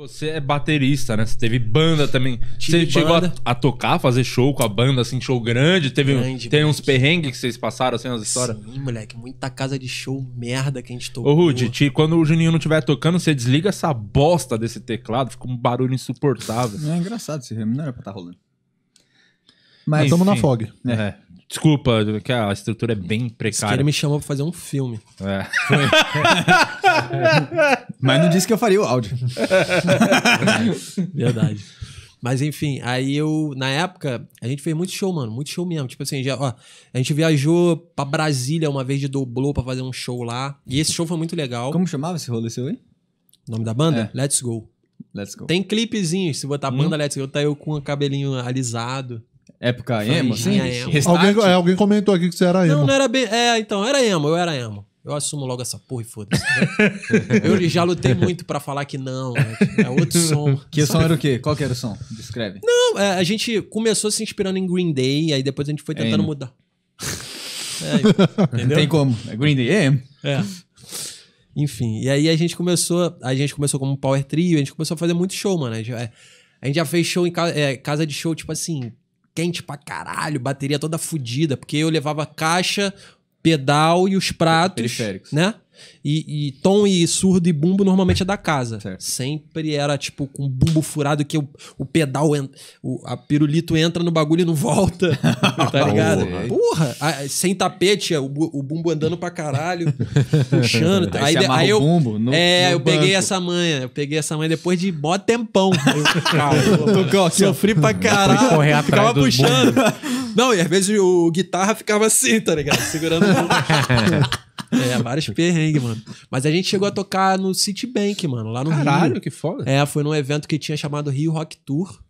Você é baterista, né? Você teve banda também. Tive você chegou a, a, tocar, fazer show com a banda, assim, show grande? Teve, grande, uns perrengues que vocês passaram, assim, umas histórias? Sim, moleque. Muita casa de show merda que a gente tocou. Ô, Rudy, te, quando o Juninho não estiver tocando, você desliga essa bosta desse teclado, fica um barulho insuportável. É engraçado esse filme, não era pra estar tá rolando. Mas estamos na fog. É. é. Desculpa, que a estrutura é bem precária. Ele me chamou pra fazer um filme. É. Mas não disse que eu faria o áudio. Verdade. Mas enfim, aí eu, na época, a gente fez muito show, mano, muito show mesmo. Tipo assim, já, ó, a gente viajou pra Brasília uma vez de doblô pra fazer um show lá. E esse show foi muito legal. Como chamava esse rolê seu aí? O nome da banda? É. Let's Go. Let's Go. Tem clipezinhos, se botar hum. banda Let's Go, tá eu com o cabelinho alisado. Época emo, assim? Alguém, é, alguém comentou aqui que você era emo. Não, não era bem. É, então, era emo, eu era emo. Eu assumo logo essa porra e foda-se. Né? eu já lutei muito para falar que não, né? é outro som. Que som era o quê? Qual que era o som? Descreve. Não, é, a gente começou se inspirando em Green Day, aí depois a gente foi tentando é mudar. É, não tem como. É Green Day é, é. Enfim, e aí a gente começou, a gente começou como Power Trio, a gente começou a fazer muito show, mano. A gente, é, a gente já fez show em casa, é, casa de show, tipo assim, quente pra caralho, bateria toda fodida, porque eu levava caixa, pedal e os pratos. Periféricos. Né? E, e, tom e surdo e bumbo normalmente é da casa. Certo. Sempre era tipo com bumbo furado que o, o pedal, en, o a pirulito entra no bagulho e não volta. tá ligado? Porra! a, sem tapete, o, o, bumbo andando pra caralho, puxando. Aí, aí, aí eu, no, é, no eu banco. peguei essa manha. Eu peguei essa manha depois de mó tempão. Eu, calma, sofri pra caralho. Ficava puxando. Não, e às vezes o guitarra ficava assim, tá ligado? Segurando o bumbo. É, vários perrengues, mano. Mas a gente chegou a tocar no Citibank, mano, lá no Caralho, Rio. que foda. É, foi num evento que tinha chamado Rio Rock Tour.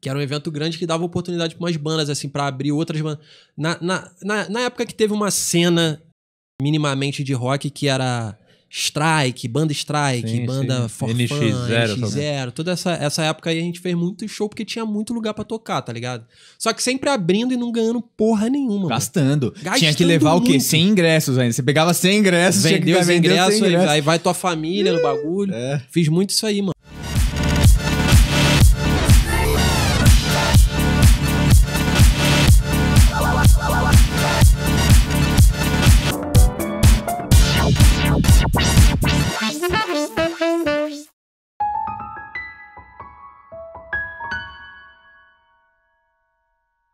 Que era um evento grande que dava oportunidade para umas bandas, assim, para abrir outras bandas. Na, na, na, na época que teve uma cena minimamente de rock que era Strike, banda Strike, sim, banda sim. Forfan, NX0, NX0 toda essa, essa época aí a gente fez muito show porque tinha muito lugar para tocar, tá ligado? Só que sempre abrindo e não ganhando porra nenhuma. Gastando. Gastando tinha que levar muito. o quê? 100 ingressos ainda. Você pegava 100 ingressos, vendeu os ingressos, ingressos, aí vai tua família no bagulho. É. Fiz muito isso aí, mano.